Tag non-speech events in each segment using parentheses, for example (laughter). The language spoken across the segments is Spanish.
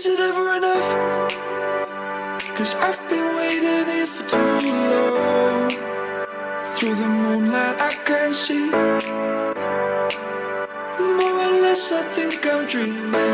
Is it ever enough? Cause I've been waiting here for too long. Through the moonlight, I can see. More or less, I think I'm dreaming.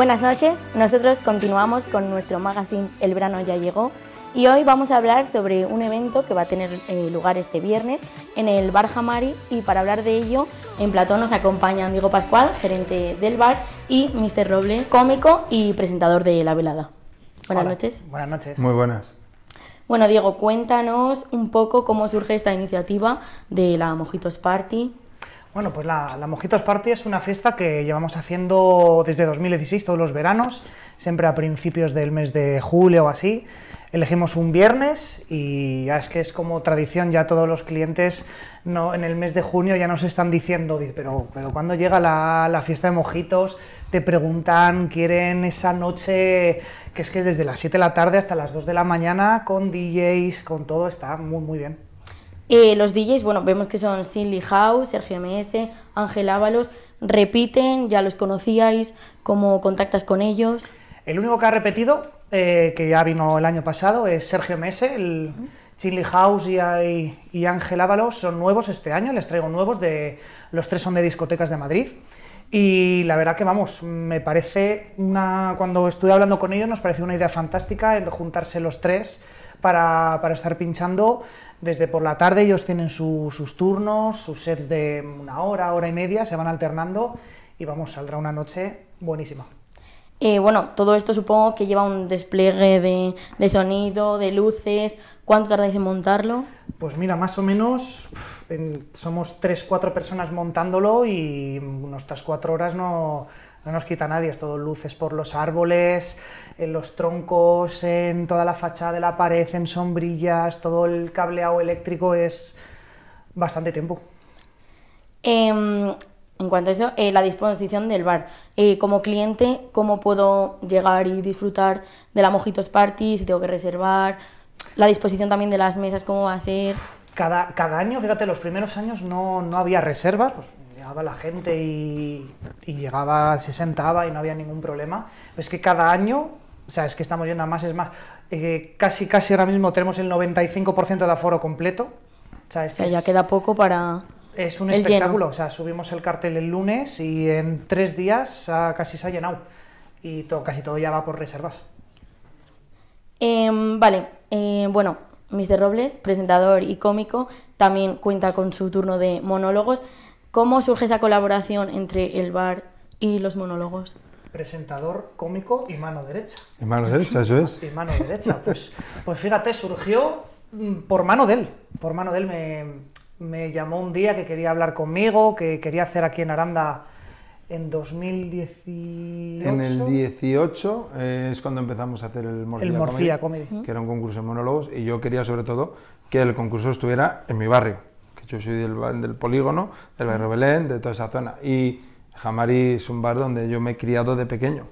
Buenas noches, nosotros continuamos con nuestro magazine El verano ya llegó y hoy vamos a hablar sobre un evento que va a tener eh, lugar este viernes en el Bar Jamari y para hablar de ello en platón nos acompañan Diego Pascual, gerente del bar, y Mr. Robles, cómico y presentador de La Velada. Buenas noches. Buenas noches. Muy buenas. Bueno, Diego, cuéntanos un poco cómo surge esta iniciativa de la Mojitos Party. Bueno, pues la, Mojitos Party es una fiesta que llevamos haciendo desde 2016, todos los veranos, siempre a principios del mes de julio o así. Elegimos un viernes y ya es que es como tradición, ya todos los clientes no, en el mes de junio ya nos están diciendo, pero, pero cuando llega la, la fiesta de mojitos, te preguntan, quieren esa noche, que es que desde las 7 de la tarde hasta las 2 de la mañana, con DJs, con todo, está muy, muy bien. Eh, los DJs, bueno, vemos que son Silly House, Sergio MS, Ángel Ábalos, repiten, ya los conocíais, ¿cómo contactas con ellos? El único que ha repetido, eh, que ya vino el año pasado, es Sergio MS, el House y, Ángel Ábalos son nuevos este año, les traigo nuevos, de los tres son de discotecas de Madrid. Y la verdad que vamos, me parece una. Cuando estuve hablando con ellos, nos pareció una idea fantástica el juntarse los tres para, para estar pinchando. Desde por la tarde ellos tienen sus turnos, sus sets de una hora, hora y media, se van alternando y vamos, saldrá una noche buenísima. Eh, bueno, todo esto supongo que lleva un despliegue de, sonido, de luces. ¿Cuánto tardáis en montarlo? Pues mira, más o menos somos tres, cuatro personas montándolo y nuestras cuatro horas no, no nos quita nadie, es todo luces por los árboles, en los troncos, en toda la fachada de la pared, en sombrillas, todo el cableado eléctrico es bastante tiempo. Em, en cuanto a eso, eh, la disposición del bar. Eh, como cliente, ¿cómo puedo llegar y disfrutar de la Mojitos Party? Si tengo que reservar. La disposición también de las mesas, ¿cómo va a ser? Cada, cada año, fíjate, los primeros años no, no había reservas, pues, llegaba la gente y, llegaba, se sentaba y no había ningún problema. Es que cada año, o sea, es que estamos yendo a más, es más, eh, casi, casi ahora mismo tenemos el 95% de aforo completo. O sea, ya queda poco para... Es un espectáculo, o sea, subimos el cartel el lunes y en tres días ah, casi se ha llenado y todo, casi todo ya va por reservas. Em, vale, eh, bueno, Mr. Robles, presentador y cómico, también cuenta con su turno de monólogos. ¿Cómo surge esa colaboración entre el bar y los monólogos? Presentador, cómico y mano derecha. Y mano derecha, eso es. Y mano derecha, pues, pues fíjate, surgió mm, por mano de él. Por mano de él me, llamó un día que quería hablar conmigo, que quería hacer aquí en Aranda en 2018. En el 18 eh, es cuando empezamos a hacer el Morfía el Morfía Comedy, que era un concurso de monólogos, y yo quería sobre todo que el concurso estuviera en mi barrio yo soy del, polígono, del barrio Belén, de toda esa zona. Y Jamari es un bar donde yo me he criado de pequeño.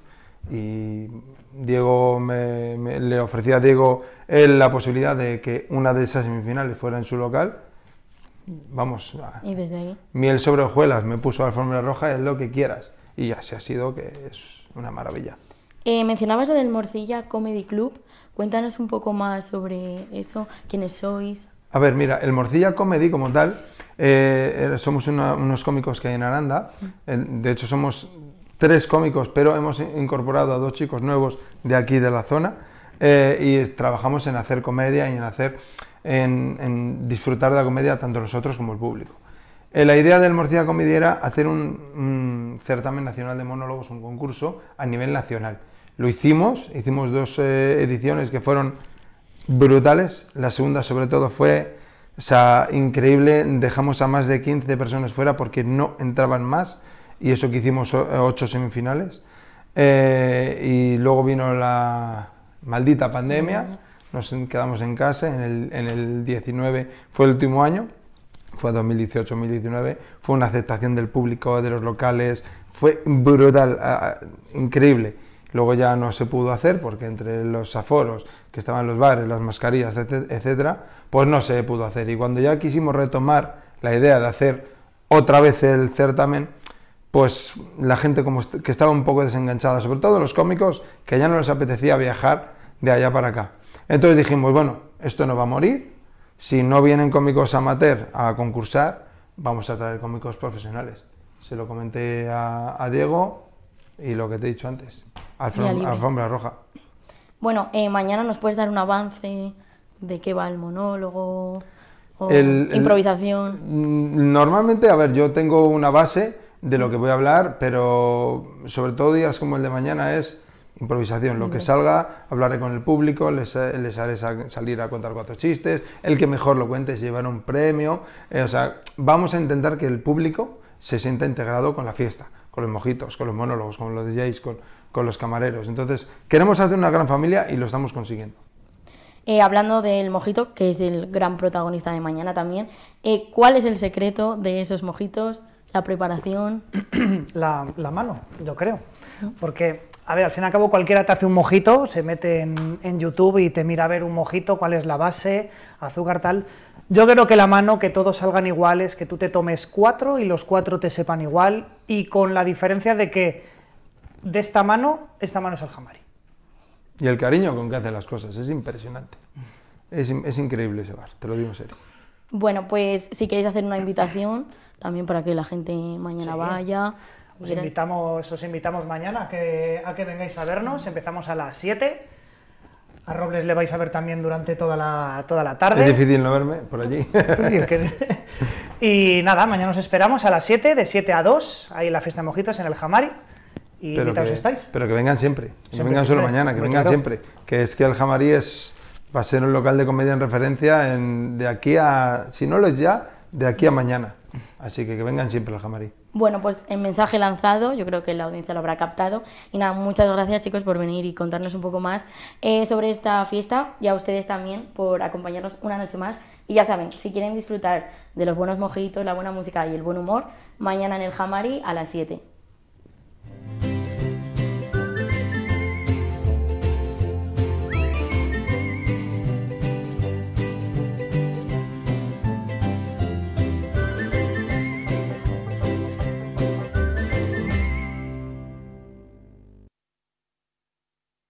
Y Diego me, le ofrecía a Diego la posibilidad de que una de esas semifinales fuera en su local. Vamos, ¿Y desde ahí? miel sobre hojuelas, me puso la fórmula roja, es lo que quieras. Y ya se ha sido, que es una maravilla. Eh, mencionabas lo del Morcilla Comedy Club. Cuéntanos un poco más sobre eso, quiénes sois. A ver, mira, el Morcilla Comedy como tal, eh, eh, somos unos cómicos que hay en Aranda, mm. de hecho somos tres cómicos, pero hemos incorporado a dos chicos nuevos de aquí de la zona eh, y trabajamos en hacer comedia y en hacer, en, disfrutar de la comedia tanto nosotros como el público. la idea del Morcilla Comedy era hacer un, certamen nacional de monólogos, un concurso a nivel nacional. Lo hicimos, hicimos dos ediciones que fueron brutales. La segunda, sobre todo, fue increíble. Dejamos a más de 15 personas fuera porque no entraban más y eso que hicimos eh, ocho semifinales. Eh, y luego vino la maldita pandemia, nos quedamos en casa, en el, 19 fue el último año, fue 2018-2019, fue una aceptación del público, de los locales, fue brutal, increíble Luego ya no se pudo hacer porque entre los aforos que estaban los bares, las mascarillas, etcétera, pues no se pudo hacer. Y cuando ya quisimos retomar la idea de hacer otra vez el certamen, pues la gente como que estaba un poco desenganchada, sobre todo los cómicos que ya no les apetecía viajar de allá para acá. Entonces dijimos, bueno, esto no va a morir, si no vienen cómicos amateur a concursar, vamos a traer cómicos profesionales. Se lo comenté a, a Diego y lo que te he dicho antes. Alfombra roja. Bueno, eh, mañana nos puedes dar un avance de qué va el monólogo o improvisación. Mm, normalmente, a ver, yo tengo una base de lo que voy a hablar, pero sobre todo días como el de mañana es improvisación, lo que salga, hablaré con el público, les, eh, haré salir a contar cuatro chistes, el que mejor lo cuente es llevar un premio, eh, o sea, vamos a intentar que el público se sienta integrado con la fiesta, con los mojitos, con los monólogos, con los DJs, con, con los camareros. Entonces, queremos hacer una gran familia y lo estamos consiguiendo. Eh, hablando del mojito, que es el gran protagonista de mañana también, eh, ¿cuál es el secreto de esos mojitos? ¿La preparación? (clears throat) La, mano, yo creo. Porque, a ver, al fin y al cabo cualquiera te hace un mojito, se mete en, en YouTube y te mira a ver un mojito, cuál es la base, azúcar, tal. Yo creo que la mano, que todos salgan iguales, que tú te tomes cuatro y los cuatro te sepan igual, y con la diferencia de que de esta mano, esta mano es el jamari. Y el cariño con que hace las cosas, es impresionante. Es, increíble ese bar, te lo digo en serio. Bueno, pues si queréis hacer una invitación, también para que la gente mañana vaya. Os invitamos, os invitamos mañana a que, vengáis a vernos. Empezamos a las 7. A Robles le vais a ver también durante toda la, toda la tarde. Es difícil no verme por allí. (laughs) y nada, mañana nos esperamos a las 7, de 7 a 2, ahí en la fiesta de mojitos en el Jamari pero que, Pero que vengan siempre, que no vengan solo mañana, que vengan siempre. Que es que el Jamarí es, va a ser un local de comedia en referencia de aquí a, si no lo es ya, de aquí a mañana. Así que que vengan siempre al Jamarí. Bueno, pues el mensaje lanzado, yo creo que la audiencia lo habrá captado. Y nada, muchas gracias chicos por venir y contarnos un poco más eh, sobre esta fiesta y a ustedes también por acompañarnos una noche más. Y ya saben, si quieren disfrutar de los buenos mojitos, la buena música y el buen humor, mañana en el Jamari a las 7.